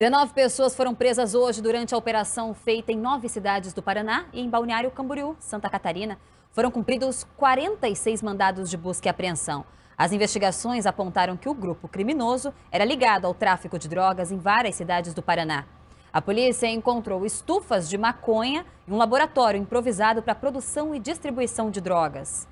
19 pessoas foram presas hoje durante a operação feita em nove cidades do Paraná e em Balneário Camboriú, Santa Catarina. Foram cumpridos 46 mandados de busca e apreensão. As investigações apontaram que o grupo criminoso era ligado ao tráfico de drogas em várias cidades do Paraná. A polícia encontrou estufas de maconha e um laboratório improvisado para produção e distribuição de drogas.